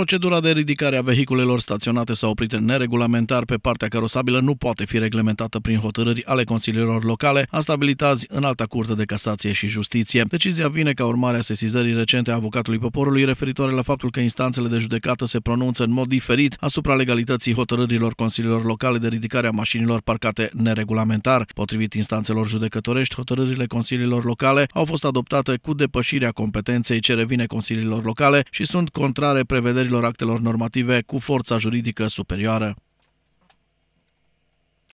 Procedura de ridicare a vehiculelor staționate sau oprite neregulamentar pe partea carosabilă nu poate fi reglementată prin hotărâri ale consilierilor locale, a stabilit azi în alta curte de casație și justiție. Decizia vine ca urmare a sesizării recente a avocatului poporului referitoare la faptul că instanțele de judecată se pronunță în mod diferit asupra legalității hotărârilor consiliilor locale de ridicare a mașinilor parcate neregulamentar. Potrivit instanțelor judecătorești, hotărârile consiliilor locale au fost adoptate cu depășirea competenței ce revine consiliilor locale și sunt contrare prevederilor aplicărilor actelor normative cu forța juridică superioară.